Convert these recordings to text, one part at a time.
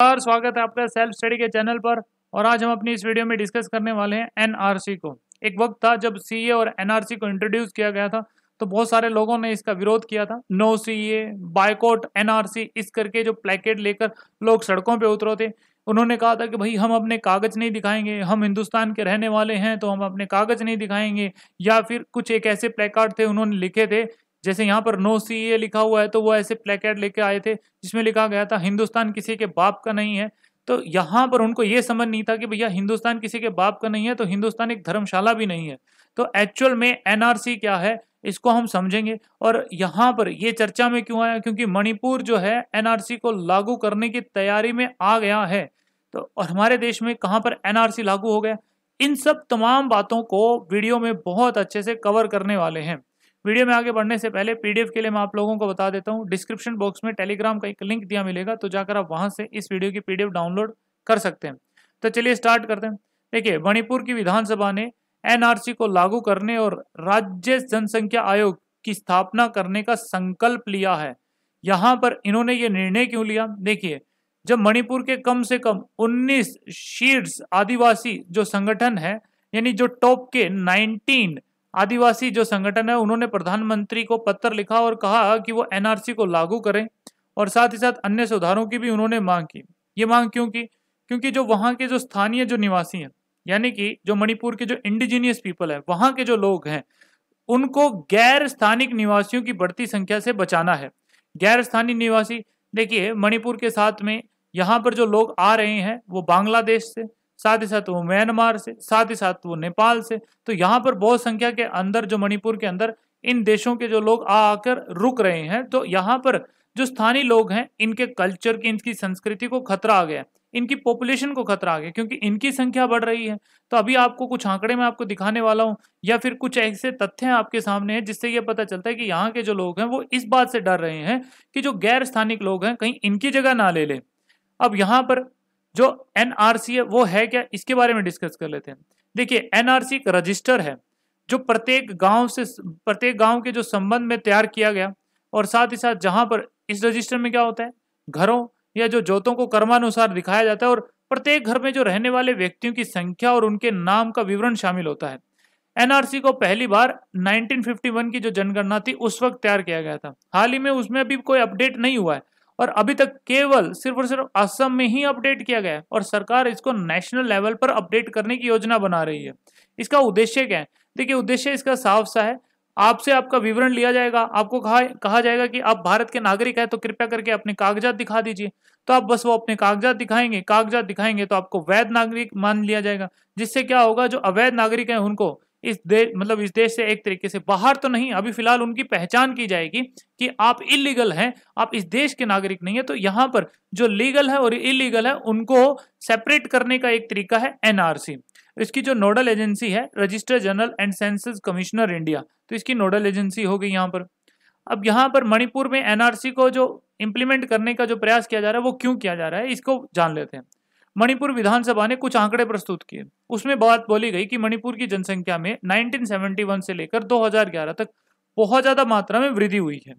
नमस्कार स्वागत है आपका सेल्फ स्टडी के चैनल पर और आज हम अपनी इस वीडियो में डिस्कस करने वाले हैं एनआरसी को एक वक्त था जब सीए और एनआरसी को इंट्रोड्यूस किया गया था तो बहुत सारे लोगों ने इसका विरोध किया था नो सीए बायकॉट एनआरसी इस करके जो प्लेकेट लेकर लोग सड़कों पर उतरो थे उन्होंने कहा था कि भाई हम अपने कागज़ नहीं दिखाएंगे हम हिंदुस्तान के रहने वाले हैं तो हम अपने कागज़ नहीं दिखाएंगे या फिर कुछ एक ऐसे प्लेकार्ड थे उन्होंने लिखे थे जैसे यहाँ पर नो सी ए लिखा हुआ है तो वो ऐसे प्लेकेट लेके आए थे जिसमें लिखा गया था हिंदुस्तान किसी के बाप का नहीं है तो यहाँ पर उनको ये समझ नहीं था कि भैया हिंदुस्तान किसी के बाप का नहीं है तो हिंदुस्तान एक धर्मशाला भी नहीं है तो एक्चुअल में एनआरसी क्या है इसको हम समझेंगे और यहाँ पर ये चर्चा में क्यों आया क्योंकि मणिपुर जो है एनआरसी को लागू करने की तैयारी में आ गया है तो और हमारे देश में कहाँ पर एनआरसी लागू हो गया इन सब तमाम बातों को वीडियो में बहुत अच्छे से कवर करने वाले हैं वीडियो में आगे बढ़ने से पहले पीडीएफ के लिए मैं आप लोगों को बता देता हूँ डिस्क्रिप्शन बॉक्स में टेलीग्राम का एक लिंक दिया मिलेगा तो जाकर आप वहाँ से इस वीडियो की पीडीएफ डाउनलोड कर सकते हैं तो चलिए स्टार्ट करते हैं देखिए मणिपुर की विधानसभा ने एनआरसी को लागू करने और राज्य जनसंख्या आयोग की स्थापना करने का संकल्प लिया है यहाँ पर इन्होंने ये निर्णय क्यों लिया देखिए जब मणिपुर के कम से कम 19 शीर्ष आदिवासी जो संगठन है यानी जो टॉप के आदिवासी जो संगठन है उन्होंने प्रधानमंत्री को पत्र लिखा और कहा कि वो एनआरसी को लागू करें और साथ ही साथ अन्य सुधारों की भी उन्होंने मांग की ये मांग क्यों की क्योंकि जो वहाँ के जो स्थानीय जो निवासी हैं यानी कि जो मणिपुर के जो इंडिजीनियस पीपल है वहाँ के जो लोग हैं उनको गैर स्थानिक निवासियों की बढ़ती संख्या से बचाना है गैर स्थानीय निवासी देखिए मणिपुर के साथ में यहाँ पर जो लोग आ रहे हैं वो बांग्लादेश से साथ ही साथ वो म्यांमार से साथ ही साथ वो नेपाल से तो यहाँ पर बहुत संख्या के अंदर जो मणिपुर के अंदर इन देशों के जो लोग आ आकर रुक रहे हैं तो यहाँ पर जो स्थानीय लोग हैं इनके कल्चर की इनकी संस्कृति को खतरा आ गया इनकी पॉपुलेशन को खतरा आ गया क्योंकि इनकी संख्या बढ़ रही है तो अभी आपको कुछ आंकड़े मैं आपको दिखाने वाला हूँ या फिर कुछ ऐसे तथ्य आपके सामने हैं जिससे ये पता चलता है कि यहाँ के जो लोग हैं वो इस बात से डर रहे हैं कि जो गैर स्थानिक लोग हैं कहीं इनकी जगह ना ले लें अब यहाँ पर जो एनआरसी है वो है क्या इसके बारे में डिस्कस कर लेते हैं देखिए एनआरसी एक रजिस्टर है जो प्रत्येक गांव से प्रत्येक गांव के जो संबंध में तैयार किया गया और साथ ही साथ जहां पर इस रजिस्टर में क्या होता है घरों या जो जोतों को कर्मानुसार दिखाया जाता है और प्रत्येक घर में जो रहने वाले व्यक्तियों की संख्या और उनके नाम का विवरण शामिल होता है एनआरसी को पहली बार 1951 की जो जनगणना थी उस वक्त तैयार किया गया था हाल ही में उसमें अभी कोई अपडेट नहीं हुआ है और अभी तक केवल सिर्फ और सिर्फ असम में ही अपडेट किया गया है और सरकार इसको नेशनल लेवल पर अपडेट करने की योजना बना रही है इसका उद्देश्य क्या है देखिए उद्देश्य इसका साफ सा है आपसे आपका विवरण लिया जाएगा आपको कहा कहा जाएगा कि आप भारत के नागरिक हैं तो कृपया करके अपने कागजात दिखा दीजिए तो आप बस वो अपने कागजात दिखाएंगे कागजात दिखाएंगे तो आपको वैध नागरिक मान लिया जाएगा जिससे क्या होगा जो अवैध नागरिक हैं उनको इस देश मतलब इस देश से एक तरीके से बाहर तो नहीं अभी फिलहाल उनकी पहचान की जाएगी कि आप इलीगल हैं आप इस देश के नागरिक नहीं है तो यहाँ पर जो लीगल है और इलीगल है उनको सेपरेट करने का एक तरीका है एनआरसी इसकी जो नोडल एजेंसी है register general and census commissioner India तो इसकी नोडल एजेंसी हो गई यहाँ पर अब यहाँ पर मणिपुर में एनआरसी को जो इम्प्लीमेंट करने का जो प्रयास किया जा रहा है वो क्यों किया जा रहा है इसको जान लेते हैं मणिपुर विधानसभा ने कुछ आंकड़े प्रस्तुत किए उसमें बात बोली गई कि मणिपुर की जनसंख्या में 1971 से लेकर 2011 तक बहुत ज़्यादा मात्रा में वृद्धि हुई है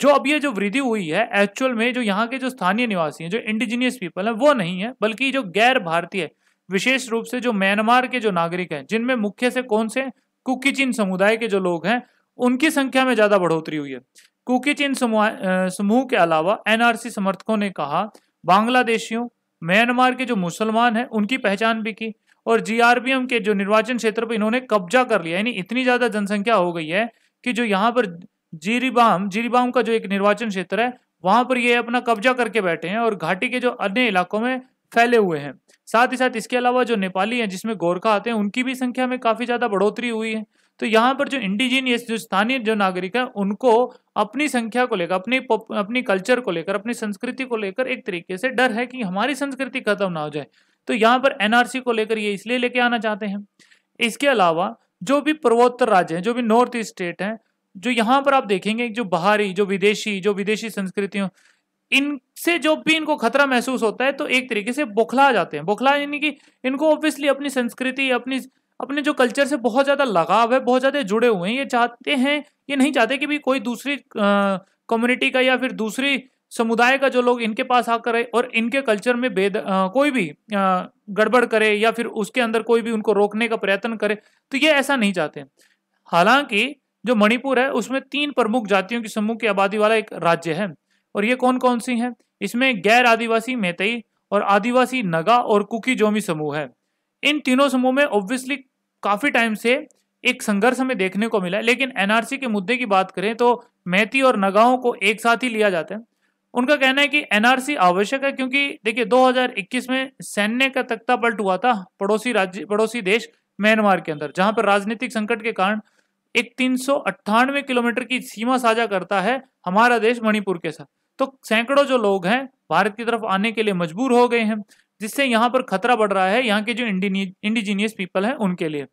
जो अब ये जो वृद्धि हुई है एक्चुअल में जो यहाँ के जो स्थानीय निवासी हैं जो इंडिजिनियस पीपल हैं वो नहीं है बल्कि जो गैर भारतीय विशेष रूप से जो म्यांमार के जो नागरिक हैं जिनमें मुख्य से कौन से कुकीचिन समुदाय के जो लोग हैं उनकी संख्या में ज़्यादा बढ़ोतरी हुई है कुकीचिन समूह के अलावा एनआरसी समर्थकों ने कहा बांग्लादेशियों म्यांमार के जो मुसलमान हैं उनकी पहचान भी की और जीआरपीएम के जो निर्वाचन क्षेत्र पर इन्होंने कब्जा कर लिया यानी इतनी ज़्यादा जनसंख्या हो गई है कि जो यहाँ पर जीरीबाम जीरीबाम का जो एक निर्वाचन क्षेत्र है वहां पर ये अपना कब्जा करके बैठे हैं और घाटी के जो अन्य इलाकों में फैले हुए हैं साथ ही साथ इसके अलावा जो नेपाली हैं जिसमें गोरखा आते हैं उनकी भी संख्या में काफ़ी ज़्यादा बढ़ोतरी हुई है तो यहाँ पर जो इंडिजीनियस जो स्थानीय जो नागरिक है उनको अपनी संख्या को लेकर अपनी अपनी कल्चर को लेकर अपनी संस्कृति को लेकर एक तरीके से डर है कि हमारी संस्कृति खत्म ना हो जाए तो यहाँ पर एनआरसी को लेकर ये इसलिए लेके आना चाहते हैं इसके अलावा जो भी पूर्वोत्तर राज्य हैं जो भी नॉर्थ ईस्ट स्टेट हैं जो यहाँ पर आप देखेंगे जो बाहरी जो विदेशी जो विदेशी संस्कृतियों इनसे जो भी इनको खतरा महसूस होता है तो एक तरीके से बौखला जाते हैं बौखला यानी कि इनको ऑब्वियसली अपनी संस्कृति अपनी अपने जो कल्चर से बहुत ज़्यादा लगाव है बहुत ज़्यादा जुड़े हुए हैं ये चाहते हैं ये नहीं चाहते कि भी कोई दूसरी कम्युनिटी का या फिर दूसरी समुदाय का जो लोग इनके पास आकर और इनके कल्चर में भेद कोई भी गड़बड़ करे या फिर उसके अंदर कोई भी उनको रोकने का प्रयत्न करे तो ये ऐसा नहीं चाहते हालांकि जो मणिपुर है उसमें तीन प्रमुख जातियों की समूह की आबादी वाला एक राज्य है और ये कौन कौन सी हैं इसमें गैर आदिवासी मेतई और आदिवासी नगा और कुकी जोमी समूह है इन तीनों समूह में ऑब्वियसली काफी टाइम से एक संघर्ष हमें देखने को मिला लेकिन एनआरसी के मुद्दे की बात करें तो मेहती और नगाओं को एक साथ ही लिया जाता है उनका कहना है कि एनआरसी आवश्यक है क्योंकि देखिए 2021 में सैन्य का तख्ता पलट हुआ था पड़ोसी राज्य पड़ोसी देश म्यांमार के अंदर जहां पर राजनीतिक संकट के कारण एक तीन किलोमीटर की सीमा साझा करता है हमारा देश मणिपुर के साथ तो सैकड़ों जो लोग हैं भारत की तरफ आने के लिए मजबूर हो गए हैं जिससे यहाँ पर खतरा बढ़ रहा है यहाँ के जो इंडिजीनियस पीपल हैं उनके लिए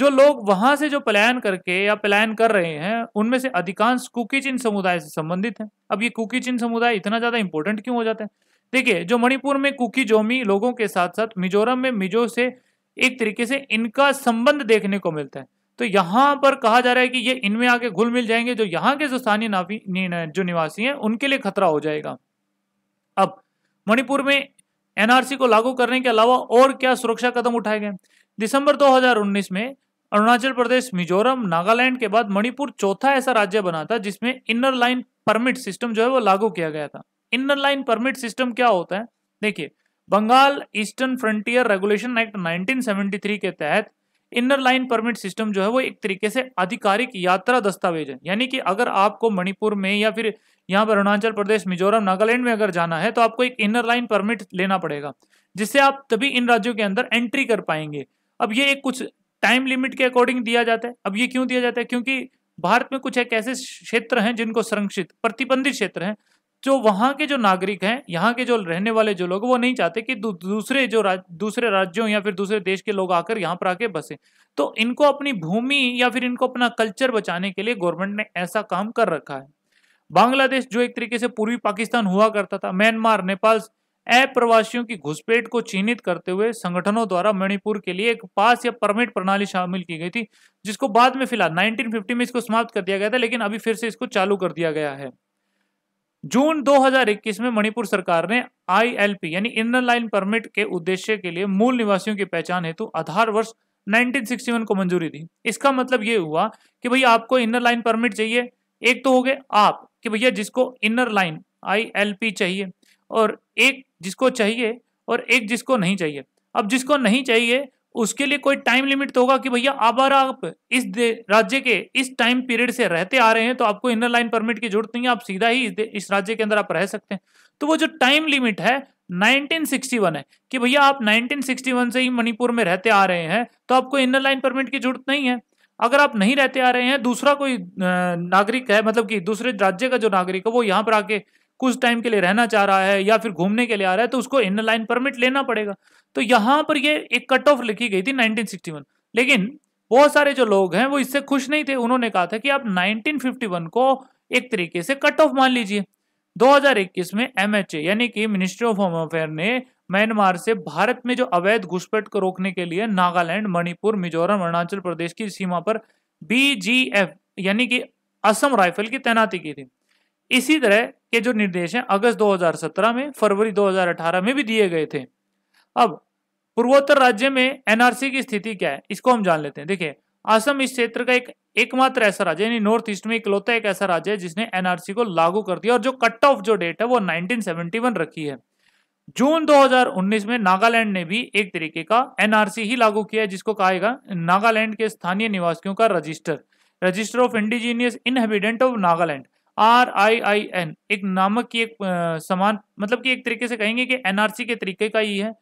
जो लोग वहां से जो पलायन करके या पलायन कर रहे हैं उनमें से अधिकांश कुकी चिन्ह समुदाय से संबंधित हैं अब ये कुकी चिन्ह समुदाय इतना ज्यादा इंपॉर्टेंट क्यों हो जाता है देखिए जो मणिपुर में कुकी जोमी लोगों के साथ साथ मिजोरम में मिजो से एक तरीके से इनका संबंध देखने को मिलता है तो यहाँ पर कहा जा रहा है कि ये इनमें आके घुल मिल जाएंगे जो यहाँ के जो स्थानीय जो निवासी हैं उनके लिए खतरा हो जाएगा अब मणिपुर में एनआरसी को लागू करने के अलावा और क्या सुरक्षा कदम उठाए गए दिसंबर 2019 में अरुणाचल प्रदेश मिजोरम नागालैंड के बाद मणिपुर चौथा ऐसा राज्य बना था जिसमें इनर लाइन परमिट सिस्टम जो है वो लागू किया गया था इनर लाइन परमिट सिस्टम क्या होता है देखिए Bengal eastern frontier regulation act 1973 के तहत इनर लाइन परमिट सिस्टम जो है वो एक तरीके से आधिकारिक यात्रा दस्तावेज है यानी कि अगर आपको मणिपुर में या फिर यहाँ पर अरुणाचल प्रदेश मिजोरम नागालैंड में अगर जाना है तो आपको एक इनर लाइन परमिट लेना पड़ेगा जिससे आप तभी इन राज्यों के अंदर एंट्री कर पाएंगे अब ये एक कुछ टाइम लिमिट के अकॉर्डिंग दिया जाता है अब ये क्यों दिया जाता है क्योंकि भारत में कुछ एक ऐसे क्षेत्र हैं जिनको संरक्षित प्रतिबंधित क्षेत्र हैं जो वहाँ के जो नागरिक हैं यहाँ के जो रहने वाले जो लोग वो नहीं चाहते कि दू, दूसरे जो राज, दूसरे राज्यों या फिर दूसरे देश के लोग आकर यहाँ पर आके बसे तो इनको अपनी भूमि या फिर इनको अपना कल्चर बचाने के लिए गवर्नमेंट ने ऐसा काम कर रखा है बांग्लादेश जो एक तरीके से पूर्वी पाकिस्तान हुआ करता था म्यांमार नेपाल अप्रवासियों की घुसपैठ को चिन्हित करते हुए संगठनों द्वारा मणिपुर के लिए एक पास या परमिट प्रणाली शामिल की गई थी जिसको बाद में फिलहाल 1950 में इसको समाप्त कर दिया गया था लेकिन अभी फिर से इसको चालू कर दिया गया है जून 2021 में मणिपुर सरकार ने आईएलपी यानी इनर लाइन परमिट के उद्देश्य के लिए मूल निवासियों की पहचान हेतु आधार वर्ष 1961 को मंजूरी दी इसका मतलब ये हुआ कि भाई आपको इनर लाइन परमिट चाहिए एक तो हो गए आप कि भैया जिसको inner line I L P चाहिए और एक जिसको चाहिए और एक जिसको नहीं चाहिए अब जिसको नहीं चाहिए उसके लिए कोई टाइम लिमिट तो होगा कि भैया अगर आप इस राज्य के इस टाइम पीरियड से रहते आ रहे हैं तो आपको इनर लाइन परमिट की जरूरत नहीं है आप सीधा ही इस राज्य के अंदर आप रह सकते हैं तो वो जो टाइम लिमिट है 1961 है कि भैया आप 1961 से ही मणिपुर में रहते आ रहे हैं तो आपको इनर लाइन परमिट की जरूरत नहीं है अगर आप नहीं रहते आ रहे हैं दूसरा कोई नागरिक है मतलब कि दूसरे राज्य का जो नागरिक है वो यहाँ पर आके कुछ टाइम के लिए रहना चाह रहा है या फिर घूमने के लिए आ रहा है तो उसको इन लाइन परमिट लेना पड़ेगा तो यहाँ पर ये एक कट ऑफ लिखी गई थी 1961 लेकिन बहुत सारे जो लोग हैं वो इससे खुश नहीं थे उन्होंने कहा था कि आप 1951 को एक तरीके से कट ऑफ मान लीजिए 2021 में एमएचए यानी कि मिनिस्ट्री ऑफ होम अफेयर ने म्यांमार से भारत में जो अवैध घुसपैठ को रोकने के लिए नागालैंड मणिपुर मिजोरम अरुणाचल प्रदेश की सीमा पर बीजीएफ यानी कि असम राइफल की तैनाती की थी इसी तरह के जो निर्देश हैं अगस्त 2017 में फरवरी 2018 में भी दिए गए थे अब पूर्वोत्तर राज्य में एनआरसी की स्थिति क्या है इसको हम जान लेते हैं देखिए असम इस क्षेत्र का एक एकमात्र ऐसा राज्य यानी नॉर्थ ईस्ट में इकलौता एक ऐसा राज्य है जिसने एनआरसी को लागू कर दिया और जो कट ऑफ जो डेट है वो 1971 रखी है जून 2019 में नागालैंड ने भी एक तरीके का एनआरसी ही लागू किया है जिसको कहा नागालैंड के स्थानीय निवासियों का register register of indigenous inhabitant of Nagaland R I I N एक नामक की एक समान मतलब कि एक तरीके से कहेंगे कि एनआरसी के तरीके का ही है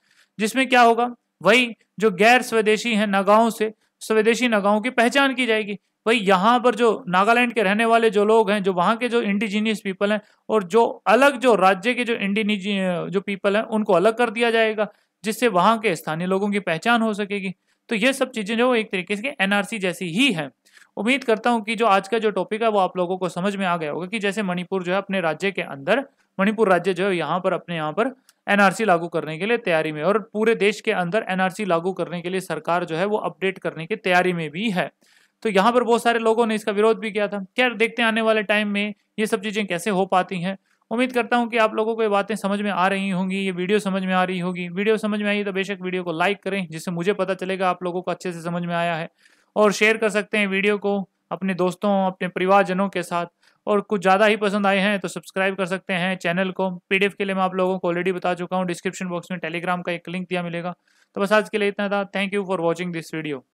जिसमें क्या होगा वही जो गैर स्वदेशी हैं नगाओं से स्वदेशी नगाओं की पहचान की जाएगी भाई यहाँ पर जो नागालैंड के रहने वाले जो लोग हैं जो वहाँ के जो इंडिजीनियस पीपल हैं और जो अलग जो राज्य के जो इंडिनिज जो पीपल हैं उनको अलग कर दिया जाएगा जिससे वहाँ के स्थानीय लोगों की पहचान हो सकेगी तो ये सब चीज़ें जो एक तरीके से एनआरसी जैसी ही हैं उम्मीद करता हूँ कि जो आज का जो टॉपिक है वो आप लोगों को समझ में आ गया होगा कि जैसे मणिपुर जो है अपने राज्य के अंदर मणिपुर राज्य जो है यहाँ पर अपने यहाँ पर एनआरसी लागू करने के लिए तैयारी में और पूरे देश के अंदर एनआरसी लागू करने के लिए सरकार जो है वो अपडेट करने की तैयारी में भी है तो यहाँ पर बहुत सारे लोगों ने इसका विरोध भी किया था खैर देखते हैं आने वाले टाइम में ये सब चीज़ें कैसे हो पाती हैं उम्मीद करता हूँ कि आप लोगों को ये बातें समझ में आ रही होंगी ये वीडियो समझ में आ रही होगी वीडियो समझ में आई तो बेशक वीडियो को लाइक करें जिससे मुझे पता चलेगा आप लोगों को अच्छे से समझ में आया है और शेयर कर सकते हैं वीडियो को अपने दोस्तों अपने परिवारजनों के साथ और कुछ ज़्यादा ही पसंद आए हैं तो सब्सक्राइब कर सकते हैं चैनल को पीडीएफ के लिए मैं आप लोगों को ऑलरेडी बता चुका हूँ डिस्क्रिप्शन बॉक्स में टेलीग्राम का एक लिंक दिया मिलेगा तो बस आज के लिए इतना था thank you for watching this video